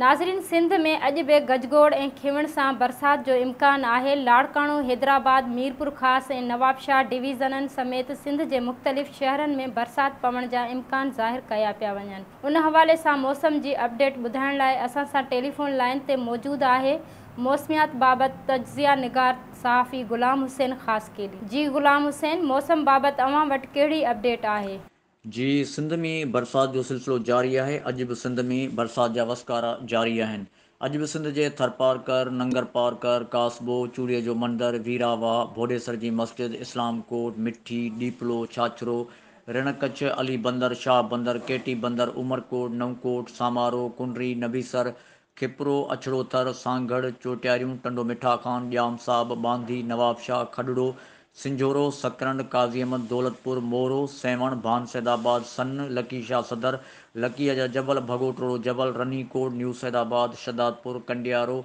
नाजरीन सिंध में अॼु बि गजगोड़ ऐं खिवण सां बरसाति जो इम्कान आहे लाड़काणो हैदराबाद मीरपुर ख़ास ऐं नवाबशाह डिवीज़ननि समेत सिंध जे मुख़्तलिफ़ शहरनि में बरसाति पवण जा इम्कान ज़ाहिर कया पिया वञनि उन हवाले सां मौसम जी अपडेट ॿुधाइण लाइ असां सां टेलीफोन लाइन ते मौजूदु आहे मौसमियात बाबति तजिया निगार सहाफ़ी ग़ुलाम हुसैन ख़ासि केली जी ग़ुलाम हुसैन मौसम बाबति अवां वटि कहिड़ी अपडेट आहे जी सिंध में बरसात जो सिलसिलो जारी है अज भी सिंध में बरसात जहा वसकारा जारी है अज भी सिंध के थरपारकर नंगर पारकर कासबो चूड़ीअ जो मंदिर वीरावा भोडेसर की मस्जिद इस्लाम कोट मिठी डीपलो छाछरो रिणकच्छ अली बंदर शाह बंदर केटी बंदर उमरकोट नवकोट सामारो कुंडरी नबीसर खिपरो अछड़ो थर सांगड़ चोटियारियों टंडो मिठा ख़ान जाम साहब बांधी नवाब शाह खडड़ो सिंजोरो सकरंड काजी अहमद दौलतपुर मोरो सेवण भान सैदाबाद सन लकी शाह सदर लकी अजा जबल भगोटरो जबल रनी कोट न्यू सैदाबाद शदादपुर कंडियारो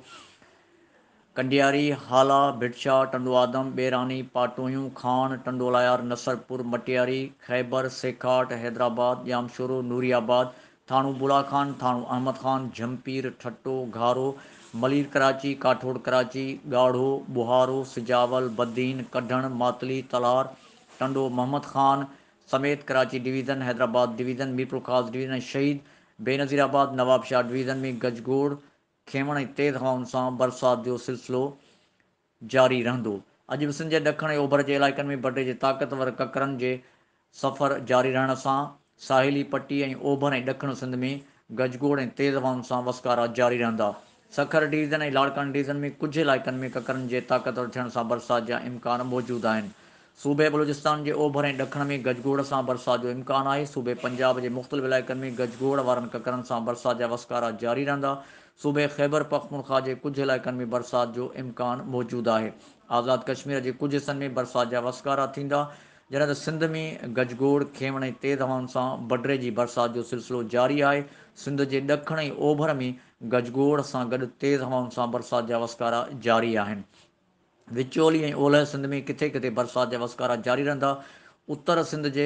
कंडियारी हाला भिटशा टंडोआदम बेरानी पाटोयू खान टंडोलायार नसरपुर मटियारी खैबर सेखाट हैदराबाद जामशोरो नूरियाबाद थाणू बुड़ा खान थाणू अहमद खान जमपीर ठट्टो घारो मलीर कराची काठोड़ कराची गाढ़ो बुहारो सिजावल बद्दीन कढ़ण मातली तलार टंडो मोहम्मद ख़ान समेत Karachi division Hyderabad division Mirpur Khas division शहीद बेनज़ीराबाद नवाबशाह डिवीज़न में गजगोड़ खेमण ऐं तेज़ हवाउनि सां बरसाति जो सिलसिलो जारी रहंदो अॼु बि सिंध जे ॾखिण ऐं ओभर जे इलाइक़नि में बटे जे ताक़तवर ककरनि जे सफ़र जारी रहण सां साहिली पटी ऐं ओभर ऐं ॾखिण सिंध में गजगोड़ ऐं तेज़ हवाउनि सां वसकारा जारी रहंदा सखर डिवीज़न ऐं लाड़काणे डिवीज़न में कुझु इलाइक़नि में ककरनि जे ताक़तवर थियण सां बरसाति जा इम्कान मौजूदु आहिनि सूबे बलोचिस्तान जे ओभर ऐं ॾखण में गजगोड़ सां बरसाति जो इम्कान आहे सूबे पंजाब जे मुख़्तलिफ़ इलाइक़नि में गजगोड़ वारनि ककरनि सां बरसाति जा वसकारा जारी रहंदा सूबे ख़ैबर पखमुलखा जे कुझु इलाइक़नि में बरसाति जो इम्कान मौजूदु आहे आज़ादु कश्मीर जे कुझु हिसनि में बरसाति जा वसकारा थींदा जॾहिं त सिंध में गजगोड़ खेवण ऐं तेज़ हवाउनि सां बडरे जी बरसाति जो सिलसिलो जारी आहे सिंध जे ॾखण ऐं ओभर में गजगोड़ सां गॾु तेज़ हवाउनि सां बरसाति जा वसकारा जारी आहिनि विचोली ऐं ओलह सिंध में किथे किथे बरसाति जा वसकारा जारी रहंदा उत्तर सिंध जे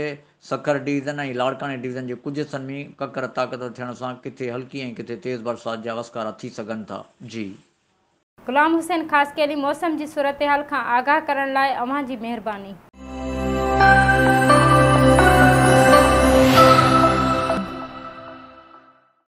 सखर डिवीज़न ऐं लाड़काणे डिवीज़न जे कुझु हिसनि में ककर ताक़त थियण सां किथे हल्की ऐं किथे तेज़ बरसाति जा वसकारा थी सघनि था जी गुलाम हुसैन ख़ासि मौसम जी सूरत हाल खां आगाह करण लाइ महिरबानी